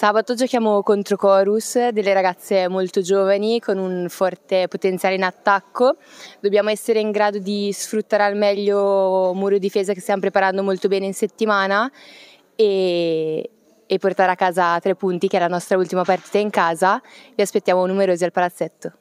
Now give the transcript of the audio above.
Sabato giochiamo contro Chorus, delle ragazze molto giovani con un forte potenziale in attacco. Dobbiamo essere in grado di sfruttare al meglio muro difesa che stiamo preparando molto bene in settimana e, e portare a casa tre punti, che è la nostra ultima partita in casa. Vi aspettiamo numerosi al palazzetto.